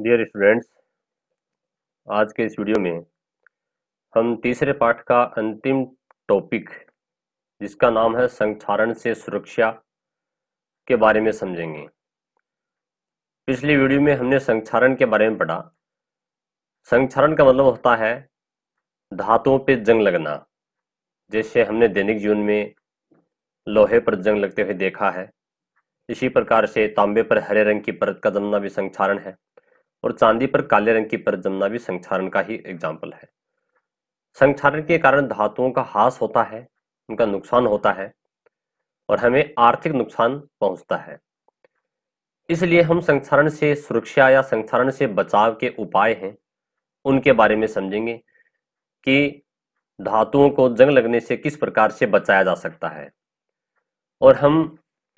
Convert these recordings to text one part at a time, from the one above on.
dear students आज के इस वीडियो में हम तीसरे पाठ का अंतिम टॉपिक जिसका नाम है संक्षारण से सुरक्षा के बारे में समझेंगे पिछली वीडियो में हमने संक्षारण के बारे में पढ़ा संक्षारण का मतलब होता है धातुओं पे जंग लगना जैसे हमने दैनिक जीवन में लोहे पर जंग लगते हुए देखा है इसी प्रकार से तांबे पर हरे रंग की परत का जमना भी संक्षारण है और चांदी पर काले रंग की पर जमना भी संक्षारण का ही एग्जाम्पल है संक्षारण के कारण धातुओं का हास होता है उनका नुकसान होता है और हमें आर्थिक नुकसान पहुंचता है इसलिए हम संक्षारण से सुरक्षा या संक्षारण से बचाव के उपाय हैं उनके बारे में समझेंगे कि धातुओं को जंग लगने से किस प्रकार से बचाया जा सकता है और हम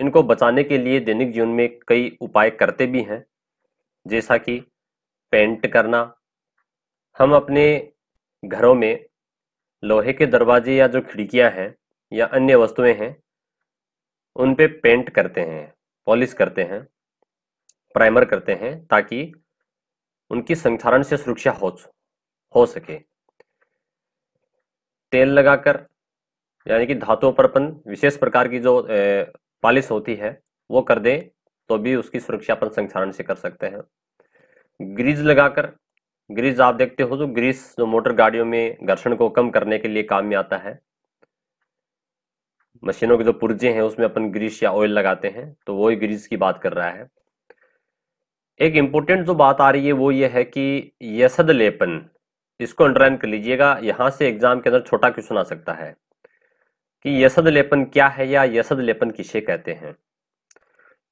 इनको बचाने के लिए दैनिक जीवन में कई उपाय करते भी हैं जैसा कि पेंट करना हम अपने घरों में लोहे के दरवाजे या जो खिड़कियां हैं या अन्य वस्तुएं हैं उन पे पेंट करते हैं पॉलिश करते हैं प्राइमर करते हैं ताकि उनकी संक्षारण से सुरक्षा हो हो सके तेल लगाकर यानी कि धातुओं पर अपन विशेष प्रकार की जो पॉलिश होती है वो कर दे तो भी उसकी सुरक्षा अपन संक्षारण से कर सकते हैं ग्रीज लगाकर ग्रीज आप देखते हो जो ग्रीस जो मोटर गाड़ियों में घर्षण को कम करने के लिए काम में आता है मशीनों के जो पुर्जे हैं उसमें अपन ग्रीस या ऑयल लगाते हैं तो वो ही ग्रीस की बात कर रहा है एक इंपॉर्टेंट जो बात आ रही है वो ये है कि यसद लेपन इसको अंडरलाइन कर लीजिएगा यहां से एग्जाम के अंदर छोटा क्वेश्चन आ सकता है कि यसद लेपन क्या है या यसद लेपन किसे कहते हैं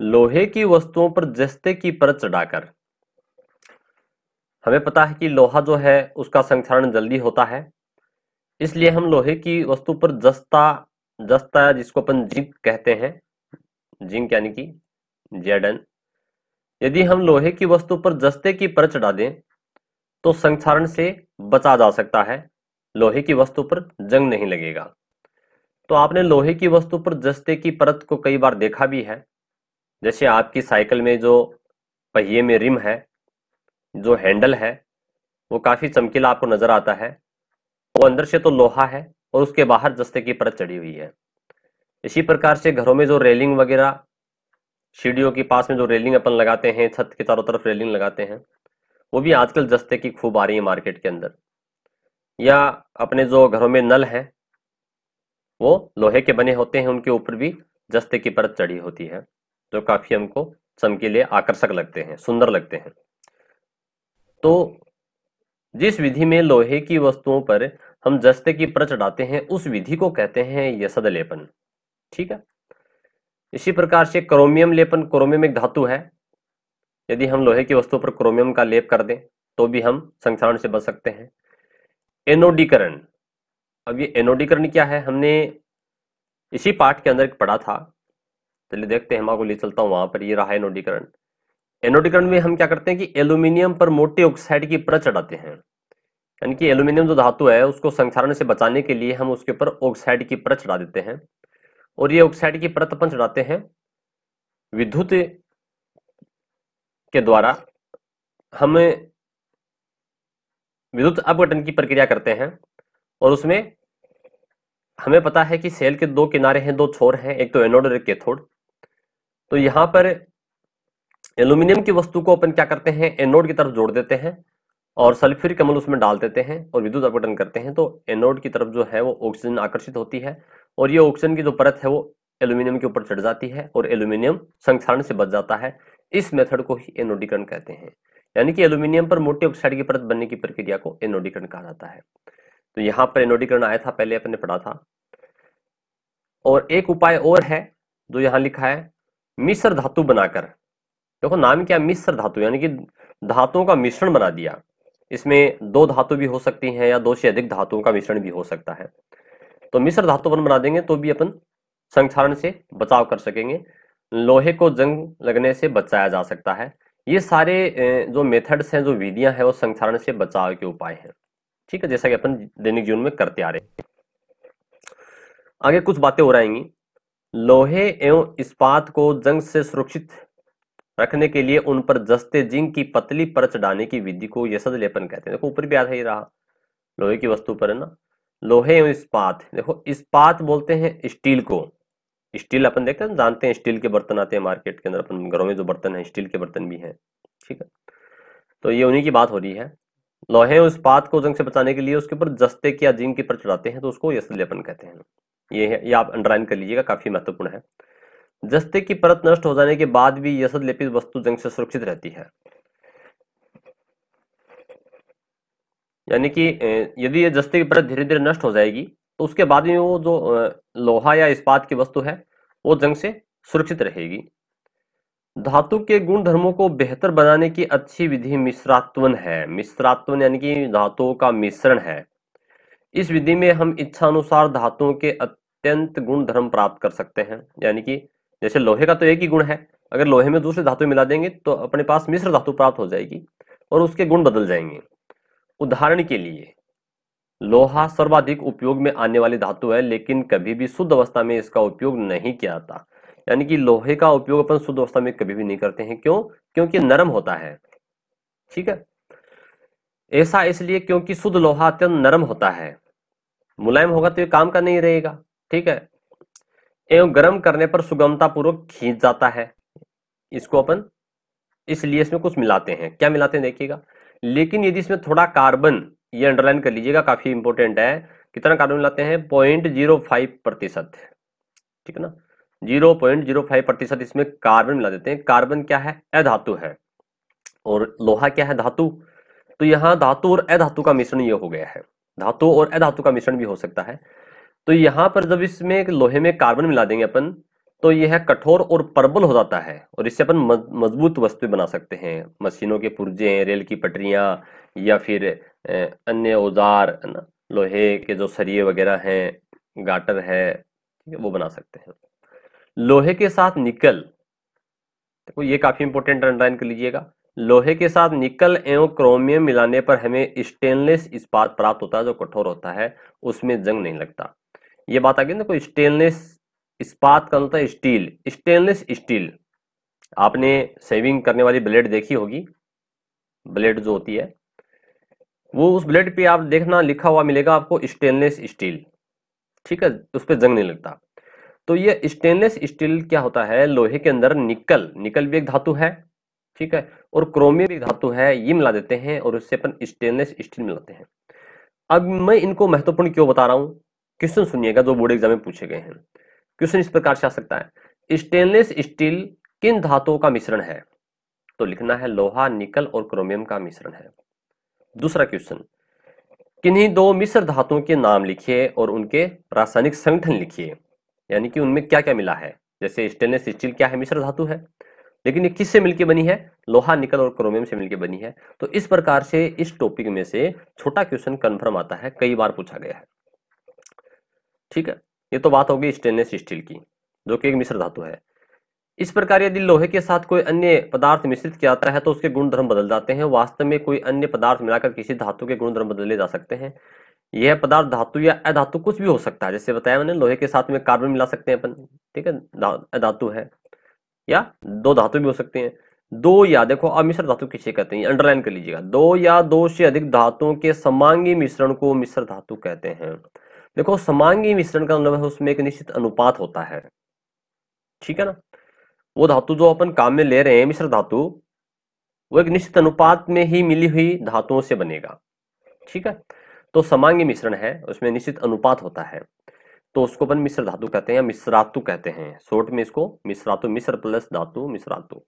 लोहे की वस्तुओं पर जस्ते की परत चढ़ाकर हमें पता है कि लोहा जो है उसका संक्षारण जल्दी होता है इसलिए हम लोहे की वस्तु पर जस्ता जस्ता जिसको अपन जिंक कहते हैं जिंक यानी कि जेडन यदि हम लोहे की वस्तु पर जस्ते की परत चढ़ा दें तो संक्षारण से बचा जा सकता है लोहे की वस्तु पर जंग नहीं लगेगा तो आपने लोहे की वस्तु पर जस्ते की परत को कई बार देखा भी है जैसे आपकी साइकिल में जो पहिए में रिम है जो हैंडल है वो काफी चमकीला आपको नजर आता है वो अंदर से तो लोहा है और उसके बाहर जस्ते की परत चढ़ी हुई है इसी प्रकार से घरों में जो रेलिंग वगैरह सीढ़ियों के पास में जो रेलिंग अपन लगाते हैं छत के चारों तरफ रेलिंग लगाते हैं वो भी आजकल जस्ते की खूब आ रही है मार्केट के अंदर या अपने जो घरों में नल हैं वो लोहे के बने होते हैं उनके ऊपर भी जस्ते की परत चढ़ी होती है जो काफ़ी हमको चमकीले आकर्षक लगते हैं सुंदर लगते हैं तो जिस विधि में लोहे की वस्तुओं पर हम जस्ते की पर चढ़ाते हैं उस विधि को कहते हैं यसद लेपन ठीक है इसी प्रकार से क्रोमियम लेपन क्रोमियम एक धातु है यदि हम लोहे की वस्तुओं पर क्रोमियम का लेप कर दें तो भी हम संसारण से बच सकते हैं एनोडीकरण अब ये एनोडीकरण क्या है हमने इसी पाठ के अंदर पढ़ा था चलिए देखते हैं हम आपको ले चलता हूँ वहां पर ये रहा एनोडीकरण एनोडीकरण में हम क्या करते हैं कि एल्यूमिनियम पर मोटे ऑक्साइड की परत चढ़ाते हैं यानी कि एल्यूमिनियम जो धातु है उसको संक्षारण से बचाने के लिए हम उसके ऊपर ऑक्साइड की परत चढ़ा देते हैं और ये ऑक्साइड की परत अपन चढ़ाते हैं विद्युत के द्वारा हम विद्युत अपघटन की प्रक्रिया करते हैं और उसमें हमें पता है कि सेल के दो किनारे हैं दो छोर हैं एक तो एनोड और एक कैथोड तो यहां पर एल्यूमिनियम की वस्तु को अपन क्या करते हैं एनोड की तरफ जोड़ देते हैं और सल्फ्यूरिक अम्ल उसमें डाल देते हैं और विद्युत अपघटन करते हैं तो एनोड की तरफ जो है वो ऑक्सीजन आकर्षित होती है और ये ऑक्सीजन की जो परत है वो एल्यूमिनियम के ऊपर चढ़ जाती है और एल्यूमिनियम संक्षारण से बच जाता है इस मेथड को ही एनोडीकरण कहते हैं यानी कि एल्यूमिनियम पर मोटी ऑक्साइड की परत बनने की प्रक्रिया को एनोडीकरण कहा जाता है तो यहाँ पर एनोडीकरण आया था पहले अपने पढ़ा था और एक उपाय और है जो यहाँ लिखा है मिश्र धातु बनाकर देखो नाम क्या मिश्र धातु यानी कि धातुओं का मिश्रण बना दिया इसमें दो धातु भी हो सकती हैं या दो से अधिक धातुओं का मिश्रण भी हो सकता है तो मिश्र धातुवन बना देंगे तो भी अपन संक्षारण से बचाव कर सकेंगे लोहे को जंग लगने से बचाया जा सकता है ये सारे जो मेथड्स हैं जो विधियां हैं वो संक्षारण से बचाव के उपाय हैं ठीक है जैसा कि अपन दैनिक जीवन में करते आ रहे आगे कुछ बातें हो रहेंगी लोहे एवं इस्पात को जंग से सुरक्षित रखने के लिए उन पर जस्ते जिंक की पतली परत चढ़ाने की विधि को यशद लेपन कहते हैं देखो ऊपर भी आधा ही रहा लोहे की वस्तु पर है ना लोहे एवं इस्पात देखो इस्पात बोलते हैं स्टील को स्टील अपन देखते हैं जानते हैं स्टील के बर्तन आते हैं मार्केट के अंदर अपन घरों में जो बर्तन है स्टील के बर्तन भी हैं ठीक है तो ये उन्हीं की बात हो रही है लोहे और इस्पात को जंग से बचाने के लिए उसके ऊपर जस्ते की या जिंक की पर चढ़ाते हैं तो उसको यशद लेपन कहते हैं ये है ये आप अंडरलाइन कर लीजिएगा काफी महत्वपूर्ण है जस्ते की परत नष्ट हो जाने के बाद भी यसद लेपित वस्तु जंग से सुरक्षित रहती है यानी कि यदि ये जस्ते की परत धीरे धीरे नष्ट हो जाएगी तो उसके बाद में वो जो लोहा या इस्पात की वस्तु है वो जंग से सुरक्षित रहेगी धातु के गुण धर्मों को बेहतर बनाने की अच्छी विधि मिश्रात्वन है मिश्रात्वन यानी कि धातुओं का मिश्रण है इस विधि में हम इच्छा अनुसार धातुओं के अत्यंत गुण धर्म प्राप्त कर सकते हैं यानी कि जैसे लोहे का तो एक ही गुण है अगर लोहे में दूसरे धातु मिला देंगे तो अपने पास मिश्र धातु प्राप्त हो जाएगी और उसके गुण बदल जाएंगे उदाहरण के लिए लोहा सर्वाधिक उपयोग में आने वाली धातु है लेकिन कभी भी शुद्ध अवस्था में इसका उपयोग नहीं किया जाता यानी कि लोहे का उपयोग अपन शुद्ध अवस्था में कभी भी नहीं करते हैं क्यों क्योंकि नरम होता है ठीक है ऐसा इसलिए क्योंकि शुद्ध लोहा अत्यंत नरम होता है मुलायम होगा तो ये काम का नहीं रहेगा ठीक है एवं गर्म करने पर सुगमता पूर्वक खींच जाता है इसको अपन इसलिए इसमें कुछ मिलाते हैं क्या मिलाते हैं देखिएगा लेकिन यदि इसमें थोड़ा कार्बन ये अंडरलाइन कर लीजिएगा काफी इंपोर्टेंट है कितना कार्बन मिलाते हैं पॉइंट जीरो फाइव प्रतिशत ठीक है ना जीरो पॉइंट जीरो फाइव प्रतिशत इसमें कार्बन मिला देते हैं कार्बन क्या है अधातु है और लोहा क्या है धातु तो यहाँ धातु और अधातु का मिश्रण ये हो गया है धातु और अधातु का मिश्रण भी हो सकता है तो यहां पर जब इसमें लोहे में कार्बन मिला देंगे अपन तो यह कठोर और परबल हो जाता है और इससे अपन मजबूत वस्तुएं बना सकते हैं मशीनों के पुर्जे रेल की पटरियां या फिर अन्य औजार लोहे के जो सरिये वगैरह हैं गाटर है वो बना सकते हैं लोहे के साथ निकल देखो ये काफी इंपोर्टेंट अंडरलाइन कर लीजिएगा लोहे के साथ निकल एवं क्रोमियम मिलाने पर हमें स्टेनलेस इस्पात प्राप्त होता है जो कठोर होता है उसमें जंग नहीं लगता ये बात आ गई ना कोई स्टेनलेस इस्पात का होता है स्टील स्टेनलेस स्टील आपने सेविंग करने वाली ब्लेड देखी होगी ब्लेड जो होती है वो उस ब्लेड पे आप देखना लिखा हुआ मिलेगा आपको स्टेनलेस स्टील ठीक है उस पर जंग नहीं लगता तो ये स्टेनलेस स्टील क्या होता है लोहे के अंदर निकल निकल भी एक धातु है ठीक है और क्रोमियम भी धातु है ये मिला देते हैं और उससे अपन स्टेनलेस स्टील मिलाते हैं अब मैं इनको महत्वपूर्ण क्यों बता रहा हूं क्वेश्चन सुनिएगा जो बोर्ड एग्जाम में पूछे गए हैं क्वेश्चन इस प्रकार से आ सकता है स्टेनलेस स्टील किन धातुओं का मिश्रण है तो लिखना है लोहा निकल और क्रोमियम का मिश्रण है दूसरा क्वेश्चन किन्हीं दो मिश्र धातुओं के नाम लिखिए और उनके रासायनिक संगठन लिखिए यानी कि उनमें क्या क्या मिला है जैसे स्टेनलेस स्टील क्या है मिश्र धातु है लेकिन ये किससे मिलकर बनी है लोहा निकल और क्रोमियम से मिलकर बनी है तो इस प्रकार से इस टॉपिक में से छोटा क्वेश्चन कन्फर्म आता है कई बार पूछा गया है ठीक है ये तो बात होगी स्टेनलेस स्टील की जो कि एक मिश्र धातु है इस प्रकार यदि लोहे के साथ कोई अन्य पदार्थ मिश्रित किया जाता है तो उसके गुण धर्म बदल जाते हैं वास्तव में कोई अन्य पदार्थ मिलाकर किसी धातु के गुण धर्म बदले जा सकते हैं यह पदार्थ धातु या अधातु कुछ भी हो सकता है जैसे बताया मैंने लोहे के साथ में कार्बन मिला सकते हैं अपन ठीक है अधातु है या दो धातु भी हो सकते हैं दो या देखो अमिश्र धातु किसे कहते हैं अंडरलाइन कर लीजिएगा दो या दो से अधिक धातुओं के समांगी मिश्रण को मिश्र धातु कहते हैं देखो समांगी मिश्रण का मतलब है उसमें एक निश्चित अनुपात होता है ठीक है ना वो धातु जो अपन काम में ले रहे हैं मिश्र धातु वो एक निश्चित अनुपात में ही मिली हुई धातुओं से बनेगा ठीक है तो समांगी मिश्रण है उसमें निश्चित अनुपात होता है तो उसको अपन मिश्र धातु कहते हैं या मिश्रातु कहते हैं शोर्ट में इसको मिश्रातु मिश्र प्लस धातु मिश्रातु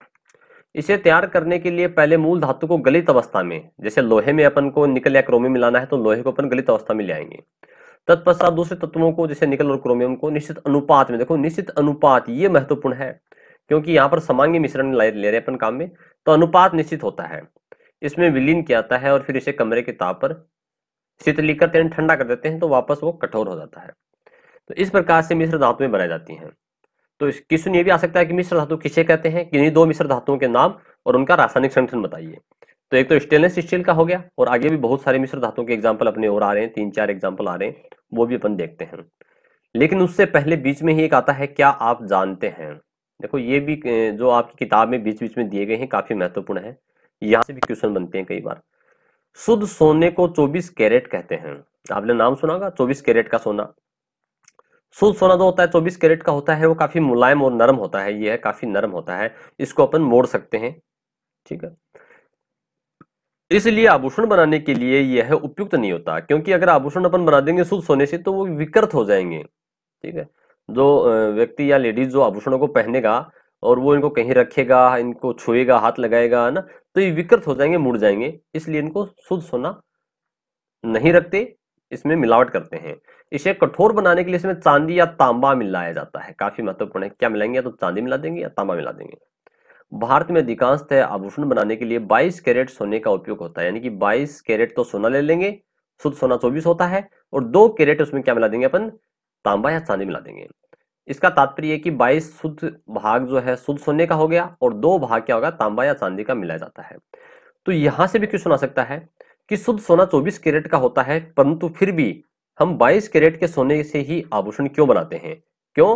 इसे तैयार करने के लिए पहले मूल धातु को गलित अवस्था में जैसे लोहे में अपन को निकल या क्रोमी मिलाना है तो लोहे को अपन गलित अवस्था में ले आएंगे तत्पश्चात दूसरे तत्वों को जैसे निकल और क्रोमियम को निश्चित अनुपात में देखो निश्चित अनुपात ये महत्वपूर्ण है क्योंकि यहाँ पर समांगी मिश्रण ले रहे हैं अपन काम में तो अनुपात निश्चित होता है इसमें विलीन किया जाता है और फिर इसे कमरे के ताप पर शीतलीकर करते हैं ठंडा कर देते हैं तो वापस वो कठोर हो जाता है तो इस प्रकार से मिश्र धातुएं बनाई जाती हैं तो किस्म ये भी आ सकता है कि मिश्र धातु किसे कहते हैं किन्हीं दो मिश्र धातुओं के नाम और उनका रासायनिक संगठन बताइए तो एक तो स्टेनलेस स्टील का हो गया और आगे भी बहुत सारे मिश्र धातुओं के एग्जाम्पल अपने और आ रहे हैं तीन चार एग्जाम्पल आ रहे हैं वो भी अपन देखते हैं लेकिन उससे पहले बीच में ही एक आता है क्या आप जानते हैं देखो ये भी जो आपकी किताब में बीच बीच में दिए गए हैं काफी महत्वपूर्ण है यहाँ से भी क्वेश्चन बनते हैं कई बार शुद्ध सोने को 24 कैरेट कहते हैं आपने नाम सुना होगा 24 कैरेट का सोना शुद्ध सोना जो होता है 24 कैरेट का होता है वो काफी मुलायम और नरम होता है ये है काफी नरम होता है इसको अपन मोड़ सकते हैं ठीक है इसलिए आभूषण बनाने के लिए यह उपयुक्त नहीं होता क्योंकि अगर आभूषण अपन बना देंगे शुद्ध सोने से तो वो विकृत हो जाएंगे ठीक है जो व्यक्ति या लेडीज जो आभूषणों को पहनेगा और वो इनको कहीं रखेगा इनको छुएगा हाथ लगाएगा है ना तो ये विकृत हो जाएंगे मुड़ जाएंगे इसलिए इनको शुद्ध सोना नहीं रखते इसमें मिलावट करते हैं इसे कठोर बनाने के लिए इसमें चांदी या तांबा मिलाया जाता है काफी महत्वपूर्ण है क्या मिलाएंगे या तो चांदी मिला देंगे या तांबा मिला देंगे भारत में अधिकांशतः आभूषण बनाने के लिए 22 कैरेट सोने का उपयोग होता है यानी कि 22 कैरेट तो सोना ले लेंगे शुद्ध सोना 24 होता है और दो कैरेट उसमें क्या मिला देंगे अपन तांबा या चांदी मिला देंगे इसका तात्पर्य है कि 22 शुद्ध भाग जो है शुद्ध सोने का हो गया और दो भाग क्या होगा तांबा या चांदी का मिलाया जाता है तो यहां से भी क्वेश्चन आ सकता है कि शुद्ध सोना चौबीस कैरेट का होता है परंतु फिर भी हम बाईस कैरेट के सोने से ही आभूषण क्यों बनाते हैं क्यों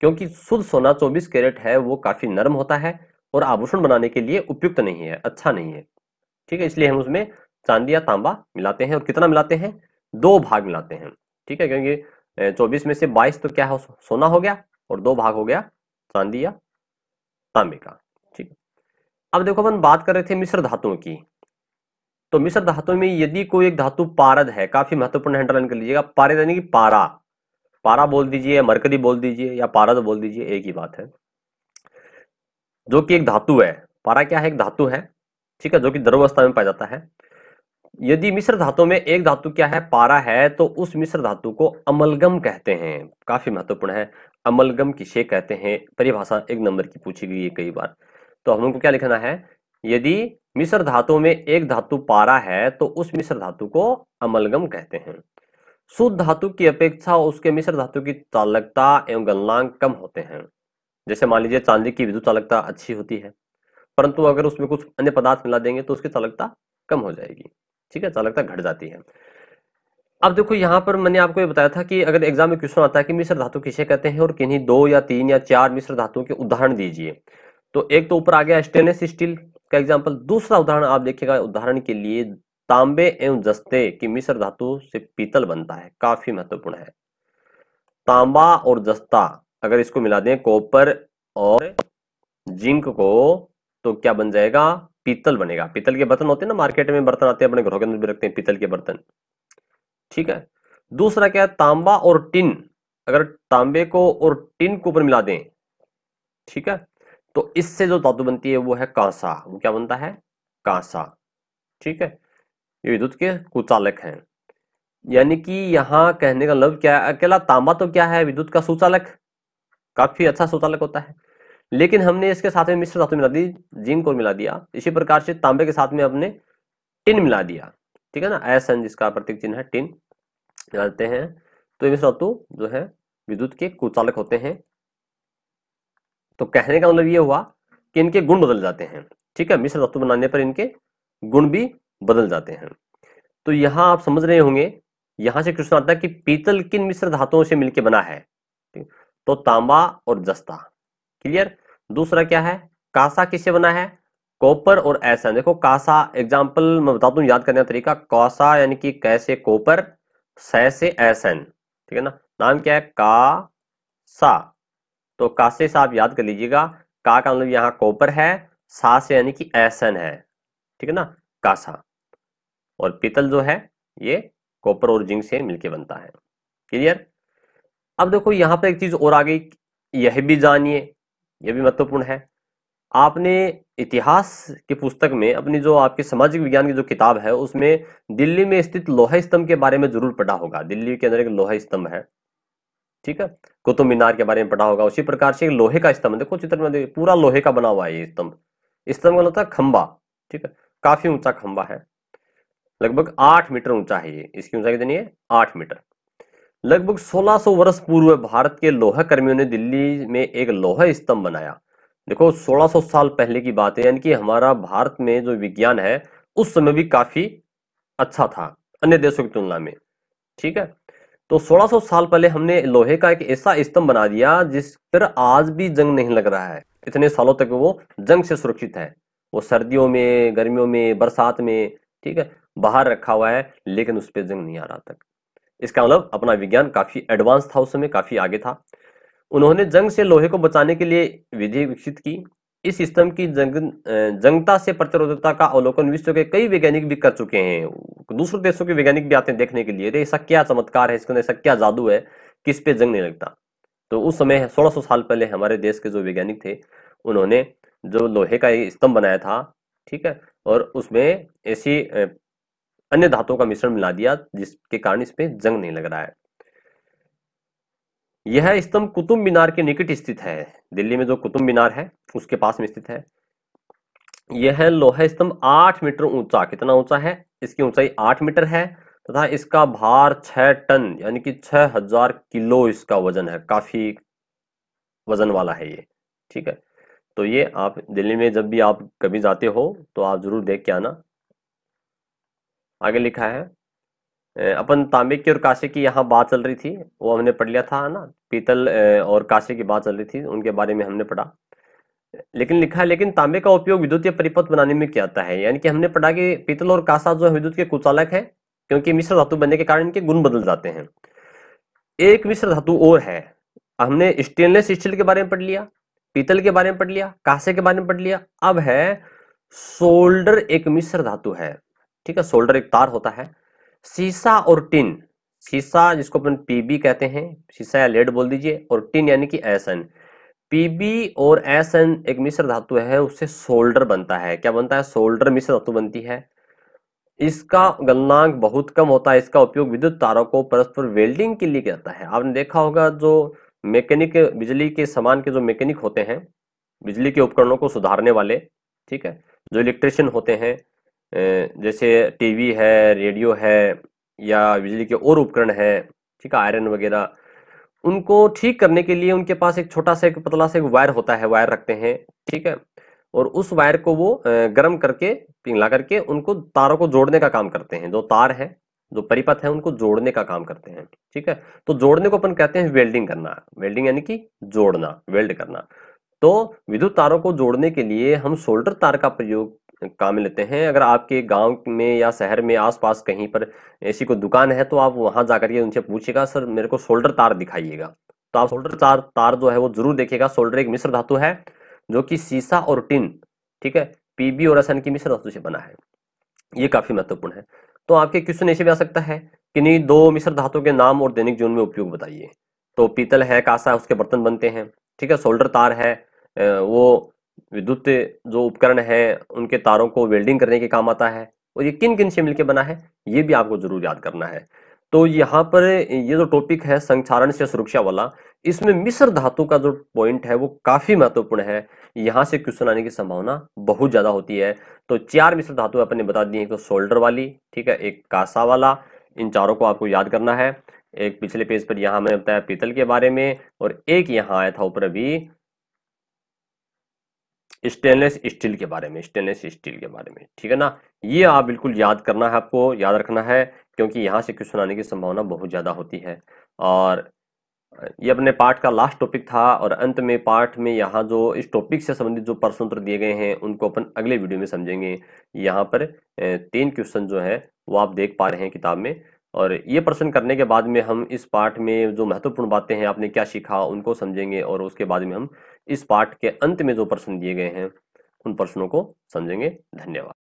क्योंकि शुद्ध सोना चौबीस कैरेट है वो काफी नरम होता है और आभूषण बनाने के लिए उपयुक्त नहीं है अच्छा नहीं है ठीक है इसलिए हम उसमें चांदी या तांबा मिलाते हैं और कितना मिलाते हैं दो भाग मिलाते हैं ठीक है क्योंकि चौबीस में से बाईस तो क्या हो सोना हो गया और दो भाग हो गया चांदी या तांबे का ठीक अब देखो अपन बात कर रहे थे मिश्र धातुओं की तो मिश्र धातु में यदि कोई एक धातु पारद है काफी महत्वपूर्ण अंडरलाइन कर लीजिएगा पारद यानी कि पारा पारा बोल दीजिए मरकरी बोल दीजिए या पारद बोल दीजिए एक ही बात है जो कि एक धातु है पारा क्या है एक धातु है ठीक है जो कि द्रवस्था में पाया जाता है यदि मिश्र धातु में एक धातु क्या है पारा है तो उस मिश्र धातु को अमलगम कहते हैं काफी महत्वपूर्ण है अमलगम किसे कहते हैं परिभाषा एक नंबर की पूछी गई है कई बार तो हम लोग को क्या लिखना है यदि मिश्र धातु में एक धातु पारा है तो उस मिश्र धातु को अमलगम कहते हैं शुद्ध धातु की अपेक्षा उसके मिश्र धातु की चालकता एवं गलनांक कम होते हैं जैसे मान लीजिए चांदी की विद्युत चालकता अच्छी होती है परंतु अगर उसमें कुछ अन्य पदार्थ मिला देंगे तो उसकी चालकता कम हो जाएगी ठीक है चालकता घट जाती है अब देखो यहाँ पर मैंने आपको ये बताया था कि अगर एग्जाम में क्वेश्चन आता है कि मिश्र धातु किसे कहते हैं और किन्हीं दो या तीन या चार मिश्र धातुओं के उदाहरण दीजिए तो एक तो ऊपर आ गया स्टेनलेस स्टील का एग्जाम्पल दूसरा उदाहरण आप देखिएगा उदाहरण के लिए तांबे एवं जस्ते की मिश्र धातु से पीतल बनता है काफी महत्वपूर्ण है तांबा और जस्ता अगर इसको मिला दें कॉपर और जिंक को तो क्या बन जाएगा पीतल बनेगा पीतल के बर्तन होते हैं ना मार्केट में बर्तन आते हैं अपने घरों के अंदर भी रखते हैं पीतल के बर्तन ठीक है दूसरा क्या है तांबा और टिन अगर तांबे को और टिन को ऊपर मिला दें ठीक है तो इससे जो धातु बनती है वो है कांसा वो क्या बनता है कांसा ठीक है ये विद्युत के कुचालक हैं यानी कि यहां कहने का लव मतलब क्या है अकेला तांबा तो क्या है विद्युत का सुचालक काफी अच्छा शौचालक होता है लेकिन हमने इसके साथ में मिश्र धातु मिला दी जिंक और मिला दिया इसी प्रकार से तांबे के साथ में हमने टिन मिला दिया ठीक है ना एसन जिसका प्रतीक चिन्ह है टिन मिलाते हैं तो मिश्र धातु जो है विद्युत के कुचालक होते हैं तो कहने का मतलब ये हुआ कि इनके गुण बदल जाते हैं ठीक है मिश्र धातु बनाने पर इनके गुण भी बदल जाते हैं तो यहाँ आप समझ रहे होंगे यहां से कृष्ण आता है कि पीतल किन मिश्र धातुओं से मिलकर बना है ठीक तो तांबा और जस्ता क्लियर दूसरा क्या है कासा किससे बना है कॉपर और ऐसा देखो कासा एग्जाम्पल मैं बता दू याद करने का तरीका कासा यानी कि कैसे कॉपर सैसे ऐसन ठीक है ना नाम क्या है का सा तो कासे से आप याद कर लीजिएगा का का मतलब यहाँ कॉपर है सा से यानी कि ऐसन है ठीक है ना कासा और पीतल जो है ये कॉपर और जिंक से मिलके बनता है क्लियर अब देखो यहाँ पर एक चीज और आ गई यह भी जानिए यह भी महत्वपूर्ण है आपने इतिहास की पुस्तक में अपनी जो आपके सामाजिक विज्ञान की जो किताब है उसमें दिल्ली में स्थित लोहा स्तंभ के बारे में जरूर पढ़ा होगा दिल्ली के अंदर एक लोहा स्तंभ है ठीक है कुतुब मीनार के बारे में पढ़ा होगा उसी प्रकार से एक लोहे का स्तंभ देखो चित्र में देखिए पूरा लोहे का बना हुआ है ये स्तंभ स्तंभ का होता है खंबा ठीक है काफी ऊंचा खंबा है लगभग आठ मीटर ऊंचा है ये इसकी ऊंचाई कितनी है आठ मीटर लगभग 1600 वर्ष पूर्व भारत के लोहा कर्मियों ने दिल्ली में एक लोहा स्तंभ बनाया देखो 1600 साल पहले की बात है यानी कि हमारा भारत में जो विज्ञान है उस समय भी काफी अच्छा था अन्य देशों की तुलना में ठीक है तो 1600 साल पहले हमने लोहे का एक ऐसा स्तंभ बना दिया जिस पर आज भी जंग नहीं लग रहा है इतने सालों तक वो जंग से सुरक्षित है वो सर्दियों में गर्मियों में बरसात में ठीक है बाहर रखा हुआ है लेकिन उस पर जंग नहीं आ रहा तक इसका मतलब अपना विज्ञान काफी एडवांस था उस समय काफी आगे था उन्होंने जंग से लोहे को बचाने के लिए विधि विकसित की इस सिस्टम की जंग जंगता से प्रतिरोधकता का अवलोकन विश्व के कई वैज्ञानिक भी कर चुके हैं दूसरे देशों के वैज्ञानिक भी आते हैं देखने के लिए अरे ऐसा क्या चमत्कार है इसके अंदर ऐसा क्या जादू है किस पे जंग नहीं लगता तो उस समय सोलह सौ साल पहले हमारे देश के जो वैज्ञानिक थे उन्होंने जो लोहे का स्तंभ बनाया था ठीक है और उसमें ऐसी अन्य धातुओं का मिश्रण मिला दिया जिसके कारण इस पे जंग नहीं लग रहा है यह स्तंभ कुतुब मीनार के निकट स्थित है दिल्ली में जो कुतुब मीनार है उसके पास में स्थित है यह लोहा स्तंभ आठ मीटर ऊंचा कितना ऊंचा है इसकी ऊंचाई आठ मीटर है तथा इसका भार छह टन यानी कि छह हजार किलो इसका वजन है काफी वजन वाला है ये ठीक है तो ये आप दिल्ली में जब भी आप कभी जाते हो तो आप जरूर देख के आना आगे लिखा है अपन तांबे की और कांसे की यहाँ बात चल रही थी वो हमने पढ़ लिया था ना पीतल और कांसे की बात चल रही थी उनके बारे में हमने पढ़ा लेकिन लिखा है लेकिन तांबे का उपयोग विद्युतीय परिपथ बनाने में किया जाता है यानी कि हमने पढ़ा कि पीतल और कांसा जो है विद्युत के कुचालक है क्योंकि मिश्र धातु बनने के कारण इनके गुण बदल जाते हैं एक मिश्र धातु और है हमने स्टेनलेस स्टील के बारे में पढ़ लिया पीतल के बारे में पढ़ लिया कांसे के बारे में पढ़ लिया अब है सोल्डर एक मिश्र धातु है ठीक है सोल्डर एक तार होता है सीसा और टिन सीसा जिसको अपन पीबी कहते हैं सीसा या लेड बोल दीजिए और टिन यानी कि एसन पीबी और एसन एक मिश्र धातु है उससे सोल्डर बनता है क्या बनता है सोल्डर मिश्र धातु बनती है इसका गलनांक बहुत कम होता है इसका उपयोग विद्युत तारों को परस्पर वेल्डिंग के लिए करता है आपने देखा होगा जो मैकेनिक बिजली के सामान के जो मैकेनिक होते हैं बिजली के उपकरणों को सुधारने वाले ठीक है जो इलेक्ट्रिशियन होते हैं जैसे टीवी है रेडियो है या बिजली के और उपकरण है ठीक है आयरन वगैरह उनको ठीक करने के लिए उनके पास एक छोटा सा एक पतला सा एक वायर होता है वायर रखते हैं ठीक है और उस वायर को वो गर्म करके पिघला करके उनको तारों को जोड़ने का काम करते हैं जो तार है जो परिपथ है उनको जोड़ने का काम करते हैं ठीक है तो जोड़ने को अपन कहते हैं वेल्डिंग करना वेल्डिंग यानी कि जोड़ना वेल्ड करना तो विद्युत तारों को जोड़ने के लिए हम सोल्डर तार का प्रयोग काम में लेते हैं अगर आपके गांव में या शहर में आसपास कहीं पर ऐसी कोई दुकान है तो आप वहां जाकर के उनसे पूछिएगा सर मेरे को सोल्डर तार दिखाइएगा तो आप सोल्डर तार तार जो है वो जरूर देखिएगा सोल्डर एक मिश्र धातु है जो कि सीसा और टिन ठीक है पीबी और रसन की मिश्र धातु से बना है ये काफी महत्वपूर्ण है तो आपके क्वेश्चन ऐसे भी आ सकता है कि नहीं दो मिश्र धातु के नाम और दैनिक जीवन में उपयोग बताइए तो पीतल है कासा है उसके बर्तन बनते हैं ठीक है सोल्डर तार है वो विद्युत जो उपकरण है उनके तारों को वेल्डिंग करने के काम आता है और ये किन किन से मिलकर बना है ये भी आपको जरूर याद करना है तो यहाँ पर ये जो टॉपिक है संक्षारण से सुरक्षा वाला इसमें मिश्र धातु का जो पॉइंट है वो काफी महत्वपूर्ण है यहाँ से क्वेश्चन आने की संभावना बहुत ज्यादा होती है तो चार मिश्र धातु अपने बता दी है तो शोल्डर वाली ठीक है एक कासा वाला इन चारों को आपको याद करना है एक पिछले पेज पर यहाँ मैंने बताया पीतल के बारे में और एक यहाँ आया था ऊपर अभी स्टेनलेस स्टील के बारे में स्टेनलेस स्टील के बारे में ठीक है ना ये आप बिल्कुल याद करना है आपको याद रखना है क्योंकि यहाँ से क्वेश्चन आने की संभावना बहुत ज़्यादा होती है और ये अपने पार्ट का लास्ट टॉपिक था और अंत में पार्ट में यहाँ जो इस टॉपिक से संबंधित जो प्रश्न उत्तर दिए गए हैं उनको अपन अगले वीडियो में समझेंगे यहाँ पर तीन क्वेश्चन जो है वो आप देख पा रहे हैं किताब में और ये प्रश्न करने के बाद में हम इस पार्ट में जो महत्वपूर्ण बातें हैं आपने क्या सीखा उनको समझेंगे और उसके बाद में हम इस पाठ के अंत में जो प्रश्न दिए गए हैं उन प्रश्नों को समझेंगे धन्यवाद